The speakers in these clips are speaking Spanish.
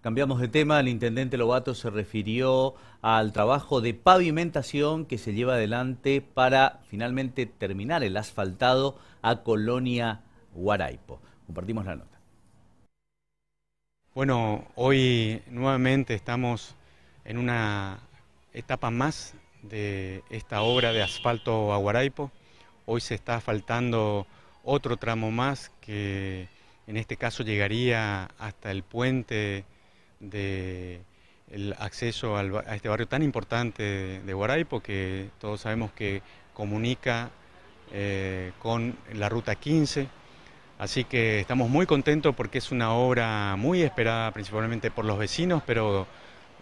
Cambiamos de tema, el intendente Lobato se refirió al trabajo de pavimentación que se lleva adelante para finalmente terminar el asfaltado a Colonia Guaraipo. Compartimos la nota. Bueno, hoy nuevamente estamos en una etapa más de esta obra de asfalto a Guaraipo. Hoy se está asfaltando otro tramo más que en este caso llegaría hasta el puente de el acceso a este barrio tan importante de, Guaray... ...porque todos sabemos que comunica eh, con la Ruta 15. Así que estamos muy contentos porque es una obra muy esperada principalmente por los vecinos, pero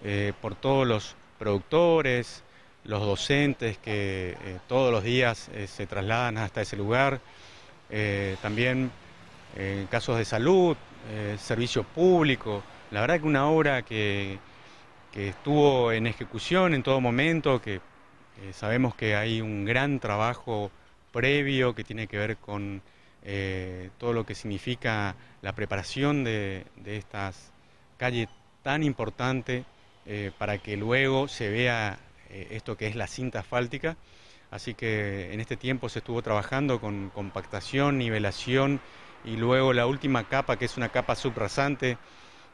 eh, por todos los productores, los docentes que eh, todos los días se trasladan hasta ese lugar. también en casos de salud, servicio público. La verdad que una obra que, estuvo en ejecución en todo momento, que eh, sabemos que hay un gran trabajo previo que tiene que ver con eh, todo lo que significa la preparación de, estas calles tan importantes eh, para que luego se vea esto que es la cinta asfáltica. Así que en este tiempo se estuvo trabajando con compactación, nivelación y luego la última capa que es una capa subrasante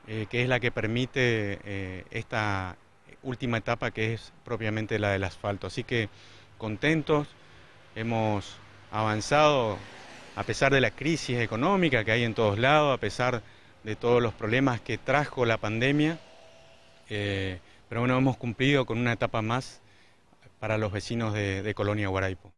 eh, que es la que permite eh, esta última etapa que es propiamente la del asfalto. Así que contentos, hemos avanzado a pesar de la crisis económica que hay en todos lados, a pesar de todos los problemas que trajo la pandemia, eh, pero bueno, hemos cumplido con una etapa más para los vecinos de, de Colonia Guaraipo.